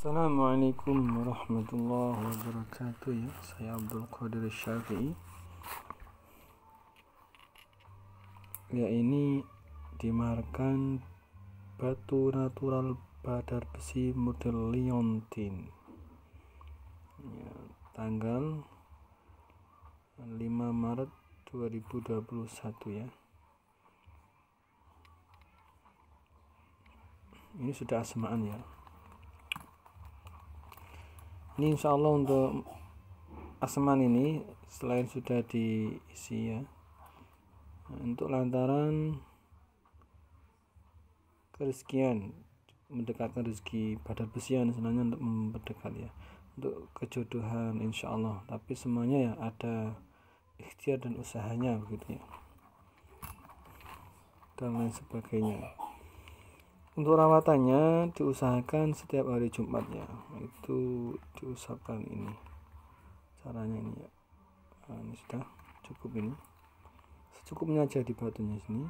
Assalamualaikum warahmatullahi wabarakatuh ya saya Abdul Qadir Syafi'i ya ini dimarkan batu natural badar besi model liontin. ya, tanggal 5 Maret 2021 ya ini sudah asmaan ya ini insya Allah untuk aseman ini selain sudah diisi ya nah, untuk lantaran kerizkian mendekatkan rezeki pada besian sebenarnya untuk mendekat ya untuk kejodohan insya Allah tapi semuanya ya ada ikhtiar dan usahanya begitu ya dan lain sebagainya untuk rawatannya diusahakan setiap hari jumatnya itu diusapkan ini caranya ini ya nah, ini sudah cukup ini secukupnya aja di batunya sini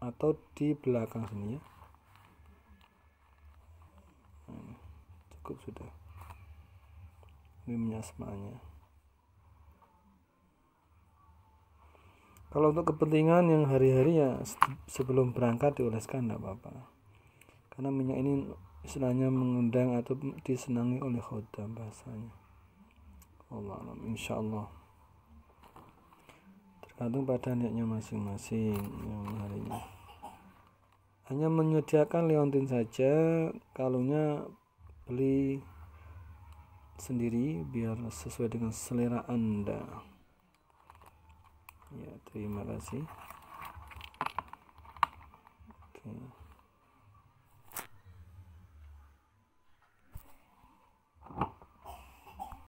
atau di belakang sini ya nah, cukup sudah minyak semuanya kalau untuk kepentingan yang hari-hari ya sebelum berangkat dioleskan tidak apa-apa karena minyak ini istilahnya mengundang atau disenangi oleh khodam bahasanya Allah alam insya Allah tergantung pada niatnya masing-masing yang harinya hanya menyediakan leontin saja kalungnya beli sendiri biar sesuai dengan selera anda ya terima kasih